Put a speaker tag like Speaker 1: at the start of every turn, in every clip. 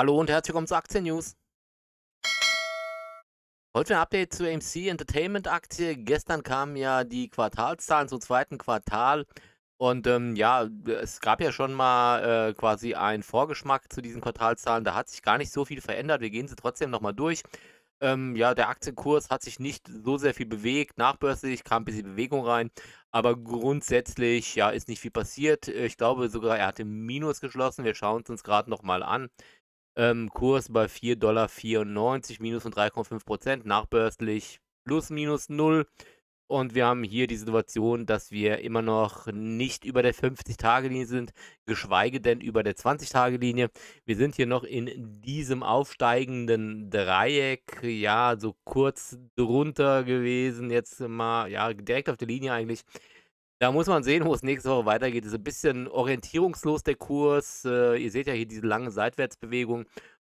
Speaker 1: Hallo und herzlich willkommen zu Aktien News. Heute ein Update zur AMC Entertainment Aktie. Gestern kamen ja die Quartalszahlen zum zweiten Quartal. Und ähm, ja, es gab ja schon mal äh, quasi einen Vorgeschmack zu diesen Quartalszahlen. Da hat sich gar nicht so viel verändert. Wir gehen sie trotzdem nochmal durch. Ähm, ja, der Aktienkurs hat sich nicht so sehr viel bewegt. Nachbörslich kam ein bisschen Bewegung rein, aber grundsätzlich ja, ist nicht viel passiert. Ich glaube sogar, er hat im Minus geschlossen. Wir schauen es uns gerade nochmal an. Ähm, Kurs bei 4,94 Dollar, minus von 3,5 Prozent, nachbörslich plus minus 0. Und wir haben hier die Situation, dass wir immer noch nicht über der 50-Tage-Linie sind, geschweige denn über der 20-Tage-Linie. Wir sind hier noch in diesem aufsteigenden Dreieck, ja, so kurz drunter gewesen, jetzt mal, ja, direkt auf der Linie eigentlich. Da muss man sehen, wo es nächste Woche weitergeht. Ist ein bisschen orientierungslos der Kurs. Äh, ihr seht ja hier diese lange Seitwärtsbewegung.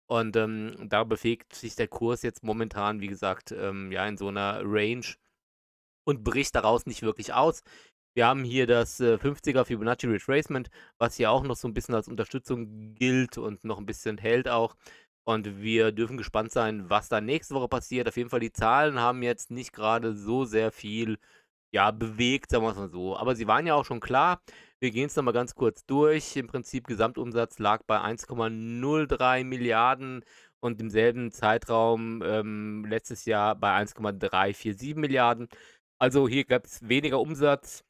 Speaker 1: Und ähm, da bewegt sich der Kurs jetzt momentan, wie gesagt, ähm, ja, in so einer Range und bricht daraus nicht wirklich aus. Wir haben hier das äh, 50er Fibonacci Retracement, was hier auch noch so ein bisschen als Unterstützung gilt und noch ein bisschen hält auch. Und wir dürfen gespannt sein, was da nächste Woche passiert. Auf jeden Fall, die Zahlen haben jetzt nicht gerade so sehr viel ja, bewegt, sagen wir es mal so. Aber sie waren ja auch schon klar. Wir gehen es nochmal ganz kurz durch. Im Prinzip Gesamtumsatz lag bei 1,03 Milliarden und im selben Zeitraum ähm, letztes Jahr bei 1,347 Milliarden. Also hier gab es weniger Umsatz.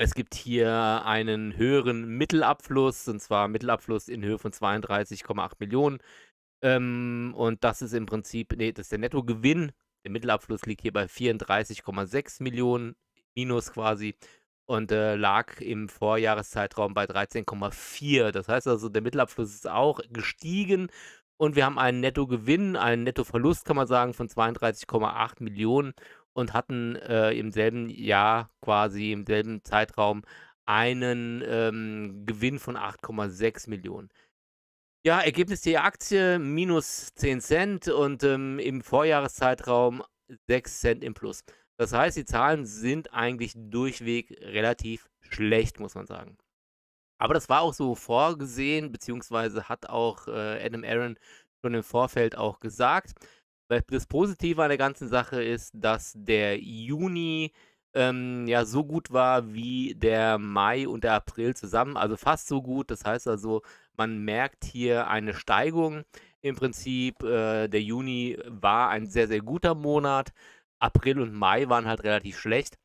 Speaker 1: Es gibt hier einen höheren Mittelabfluss, und zwar Mittelabfluss in Höhe von 32,8 Millionen. Ähm, und das ist im Prinzip, nee, das ist der Nettogewinn der Mittelabfluss liegt hier bei 34,6 Millionen minus quasi und äh, lag im Vorjahreszeitraum bei 13,4. Das heißt also, der Mittelabfluss ist auch gestiegen und wir haben einen Nettogewinn, einen Nettoverlust, kann man sagen, von 32,8 Millionen und hatten äh, im selben Jahr quasi, im selben Zeitraum einen ähm, Gewinn von 8,6 Millionen. Ja, Ergebnis der Aktie minus 10 Cent und ähm, im Vorjahreszeitraum 6 Cent im Plus. Das heißt, die Zahlen sind eigentlich durchweg relativ schlecht, muss man sagen. Aber das war auch so vorgesehen, beziehungsweise hat auch äh, Adam Aaron schon im Vorfeld auch gesagt. Das Positive an der ganzen Sache ist, dass der Juni ähm, ja so gut war wie der Mai und der April zusammen, also fast so gut. Das heißt also, man merkt hier eine Steigung. Im Prinzip, äh, der Juni war ein sehr, sehr guter Monat. April und Mai waren halt relativ schlecht.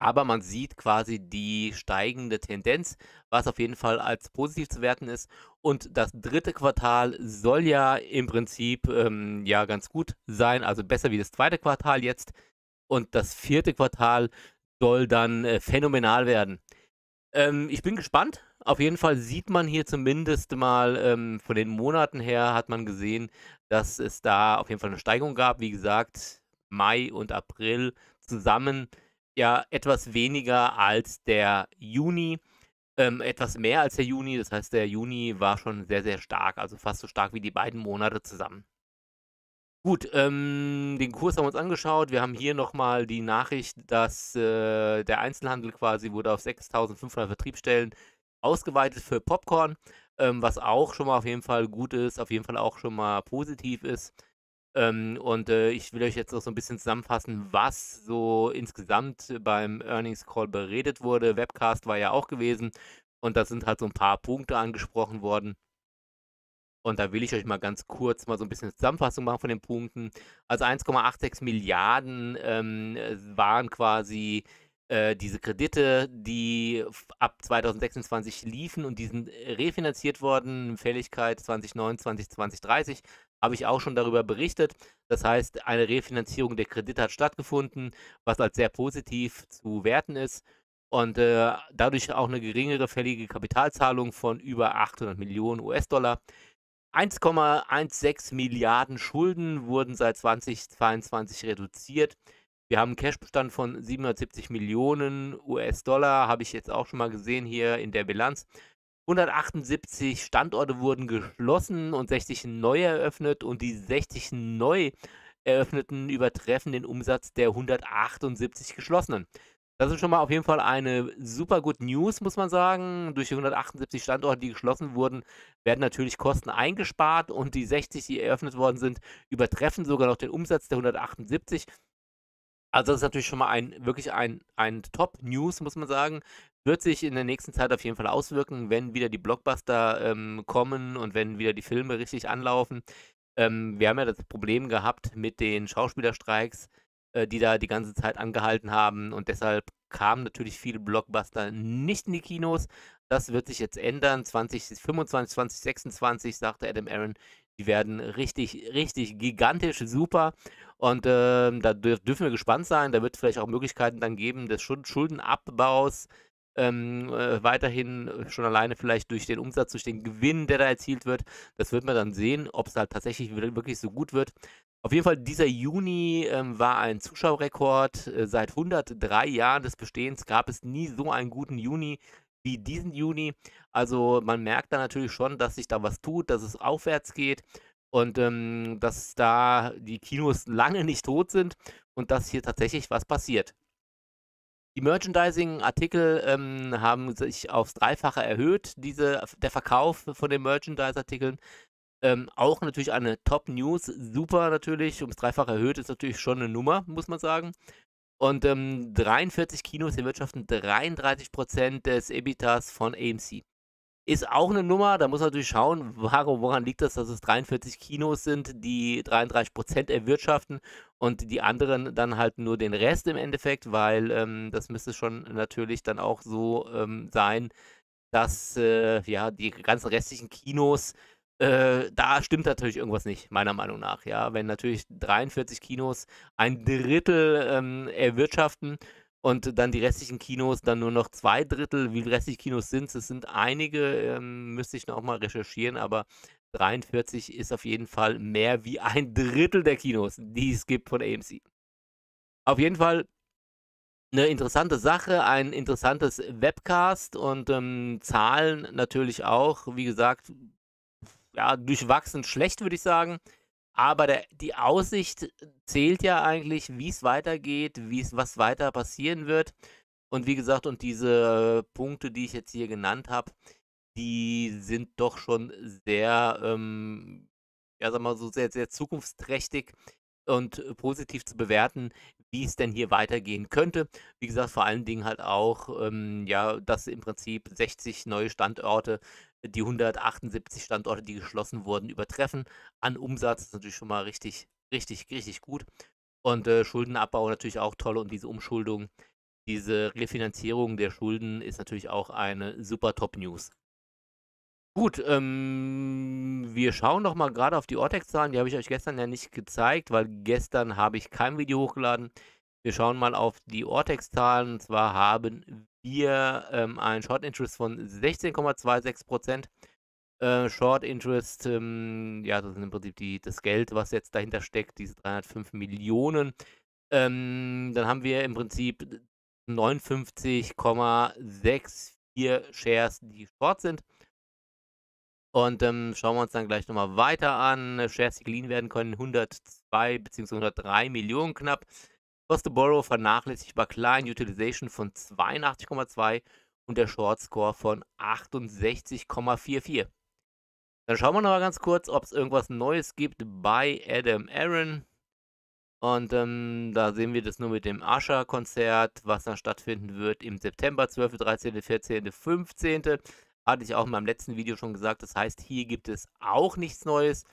Speaker 1: Aber man sieht quasi die steigende Tendenz, was auf jeden Fall als positiv zu werten ist. Und das dritte Quartal soll ja im Prinzip ähm, ja ganz gut sein, also besser wie das zweite Quartal jetzt und das vierte Quartal soll dann äh, phänomenal werden. Ähm, ich bin gespannt. Auf jeden Fall sieht man hier zumindest mal ähm, von den Monaten her hat man gesehen, dass es da auf jeden Fall eine Steigung gab. Wie gesagt, Mai und April zusammen ja etwas weniger als der Juni. Ähm, etwas mehr als der Juni. Das heißt, der Juni war schon sehr, sehr stark, also fast so stark wie die beiden Monate zusammen. Gut, ähm, den Kurs haben wir uns angeschaut. Wir haben hier nochmal die Nachricht, dass äh, der Einzelhandel quasi wurde auf 6.500 Vertriebsstellen ausgeweitet für Popcorn, ähm, was auch schon mal auf jeden Fall gut ist, auf jeden Fall auch schon mal positiv ist. Ähm, und äh, ich will euch jetzt noch so ein bisschen zusammenfassen, was so insgesamt beim Earnings Call beredet wurde. Webcast war ja auch gewesen und da sind halt so ein paar Punkte angesprochen worden. Und da will ich euch mal ganz kurz mal so ein bisschen eine Zusammenfassung machen von den Punkten. Also 1,86 Milliarden ähm, äh, waren quasi äh, diese Kredite, die ab 2026 liefen und die sind äh, refinanziert worden, Fälligkeit 2029, 2030, habe ich auch schon darüber berichtet. Das heißt, eine Refinanzierung der Kredite hat stattgefunden, was als sehr positiv zu werten ist und äh, dadurch auch eine geringere fällige Kapitalzahlung von über 800 Millionen US-Dollar. 1,16 Milliarden Schulden wurden seit 2022 reduziert. Wir haben einen Cashbestand von 770 Millionen US-Dollar, habe ich jetzt auch schon mal gesehen hier in der Bilanz. 178 Standorte wurden geschlossen und 60 neu eröffnet und die 60 neu eröffneten übertreffen den Umsatz der 178 geschlossenen. Das ist schon mal auf jeden Fall eine super gute News, muss man sagen. Durch die 178 Standorte, die geschlossen wurden, werden natürlich Kosten eingespart und die 60, die eröffnet worden sind, übertreffen sogar noch den Umsatz der 178. Also das ist natürlich schon mal ein wirklich ein, ein Top-News, muss man sagen. Wird sich in der nächsten Zeit auf jeden Fall auswirken, wenn wieder die Blockbuster ähm, kommen und wenn wieder die Filme richtig anlaufen. Ähm, wir haben ja das Problem gehabt mit den Schauspielerstreiks äh, die da die ganze Zeit angehalten haben. Und deshalb kamen natürlich viele Blockbuster nicht in die Kinos. Das wird sich jetzt ändern. 2025, 2026, sagte Adam Aaron, die werden richtig, richtig gigantisch super. Und äh, da dürfen wir gespannt sein. Da wird es vielleicht auch Möglichkeiten dann geben des Schuldenabbaus. Ähm, äh, weiterhin schon alleine vielleicht durch den Umsatz, durch den Gewinn, der da erzielt wird. Das wird man dann sehen, ob es halt tatsächlich wirklich so gut wird. Auf jeden Fall, dieser Juni ähm, war ein Zuschauerrekord. Äh, seit 103 Jahren des Bestehens gab es nie so einen guten Juni wie diesen Juni. Also man merkt da natürlich schon, dass sich da was tut, dass es aufwärts geht und ähm, dass da die Kinos lange nicht tot sind und dass hier tatsächlich was passiert. Die Merchandising-Artikel ähm, haben sich aufs Dreifache erhöht, diese, der Verkauf von den Merchandise-Artikeln. Ähm, auch natürlich eine Top-News, super natürlich, ums Dreifach erhöht ist natürlich schon eine Nummer, muss man sagen. Und ähm, 43 Kinos erwirtschaften 33% des EBITAs von AMC. Ist auch eine Nummer, da muss man natürlich schauen, warum, woran liegt das, dass es 43 Kinos sind, die 33% erwirtschaften und die anderen dann halt nur den Rest im Endeffekt, weil ähm, das müsste schon natürlich dann auch so ähm, sein, dass äh, ja die ganzen restlichen Kinos äh, da stimmt natürlich irgendwas nicht, meiner Meinung nach. Ja, wenn natürlich 43 Kinos ein Drittel ähm, erwirtschaften und dann die restlichen Kinos dann nur noch zwei Drittel, wie restliche Kinos sind, es sind einige, ähm, müsste ich noch mal recherchieren, aber 43 ist auf jeden Fall mehr wie ein Drittel der Kinos, die es gibt von AMC. Auf jeden Fall eine interessante Sache, ein interessantes Webcast und ähm, Zahlen natürlich auch. Wie gesagt, ja, durchwachsen schlecht, würde ich sagen. Aber der, die Aussicht zählt ja eigentlich, wie es weitergeht, was weiter passieren wird. Und wie gesagt, und diese Punkte, die ich jetzt hier genannt habe, die sind doch schon sehr, ähm, ja, sag mal so, sehr, sehr zukunftsträchtig und positiv zu bewerten, wie es denn hier weitergehen könnte. Wie gesagt, vor allen Dingen halt auch, ähm, ja, dass im Prinzip 60 neue Standorte die 178 Standorte, die geschlossen wurden, übertreffen. An Umsatz das ist natürlich schon mal richtig, richtig, richtig gut. Und äh, Schuldenabbau natürlich auch toll und diese Umschuldung, diese Refinanzierung der Schulden ist natürlich auch eine super Top-News. Gut, ähm, wir schauen doch mal gerade auf die Ortex-Zahlen. Die habe ich euch gestern ja nicht gezeigt, weil gestern habe ich kein Video hochgeladen. Wir schauen mal auf die Ortex-Zahlen. Und zwar haben wir ähm, ein Short Interest von 16,26 Prozent. Äh, Short Interest, ähm, ja, das ist im Prinzip die, das Geld, was jetzt dahinter steckt, diese 305 Millionen. Ähm, dann haben wir im Prinzip 59,64 Shares, die Short sind. Und ähm, schauen wir uns dann gleich nochmal weiter an. Shares, die geliehen werden können, 102 bzw. 103 Millionen knapp. Cost the Borrow vernachlässigbar klein, Utilization von 82,2 und der Short Score von 68,44. Dann schauen wir noch mal ganz kurz, ob es irgendwas Neues gibt bei Adam Aaron. Und ähm, da sehen wir das nur mit dem asher konzert was dann stattfinden wird im September, 12., 13., 14., 15. Hatte ich auch in meinem letzten Video schon gesagt. Das heißt, hier gibt es auch nichts Neues.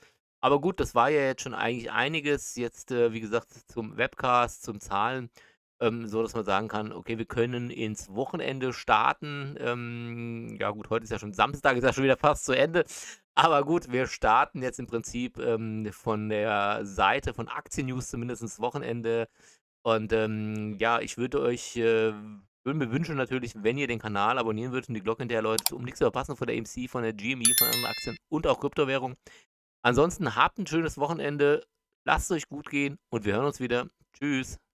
Speaker 1: Aber gut, das war ja jetzt schon eigentlich einiges. Jetzt, äh, wie gesagt, zum Webcast, zum Zahlen, ähm, so dass man sagen kann, okay, wir können ins Wochenende starten. Ähm, ja gut, heute ist ja schon Samstag, ist ja schon wieder fast zu Ende. Aber gut, wir starten jetzt im Prinzip ähm, von der Seite von Aktiennews zumindest ins Wochenende. Und ähm, ja, ich würde euch, äh, würde mir wünschen natürlich, wenn ihr den Kanal abonnieren würdet und die Glocke hinterher läutet, um nichts zu verpassen von der MC, von der GME, von anderen Aktien und auch Kryptowährungen. Ansonsten habt ein schönes Wochenende. Lasst es euch gut gehen und wir hören uns wieder. Tschüss.